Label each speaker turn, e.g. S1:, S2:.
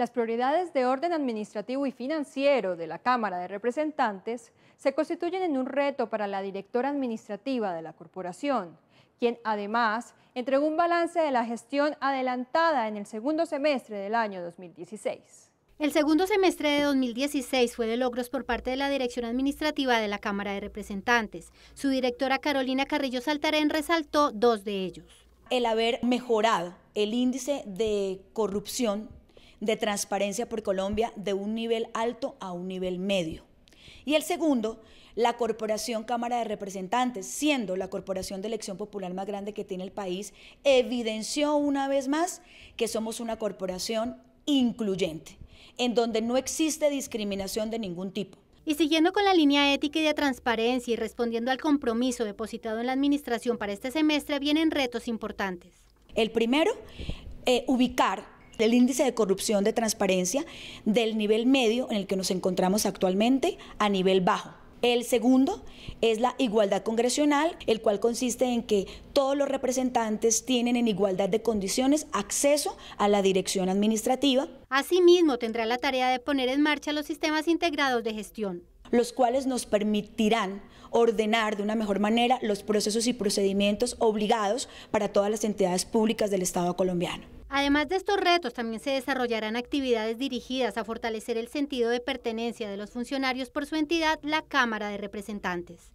S1: Las prioridades de orden administrativo y financiero de la Cámara de Representantes se constituyen en un reto para la directora administrativa de la corporación, quien además entregó un balance de la gestión adelantada en el segundo semestre del año 2016.
S2: El segundo semestre de 2016 fue de logros por parte de la Dirección Administrativa de la Cámara de Representantes. Su directora Carolina Carrillo Saltarén resaltó dos
S3: de ellos. El haber mejorado el índice de corrupción de transparencia por Colombia de un nivel alto a un nivel medio. Y el segundo, la Corporación Cámara de Representantes, siendo la corporación de elección popular más grande que tiene el país, evidenció una vez más que somos una corporación incluyente, en donde no existe discriminación de ningún tipo. Y siguiendo con la línea
S2: ética y de transparencia y respondiendo al compromiso depositado en la Administración para este semestre, vienen
S3: retos importantes. El primero, eh, ubicar el índice de corrupción de transparencia del nivel medio en el que nos encontramos actualmente a nivel bajo. El segundo es la igualdad congresional, el cual consiste en que todos los representantes tienen en igualdad de condiciones acceso a la dirección administrativa. Asimismo, tendrá la tarea de poner en marcha los sistemas integrados de gestión, los cuales nos permitirán ordenar de una mejor manera los procesos y procedimientos obligados para todas las entidades públicas del Estado colombiano.
S2: Además de estos retos, también se desarrollarán actividades dirigidas a fortalecer el sentido de pertenencia de los funcionarios por su entidad, la Cámara de Representantes.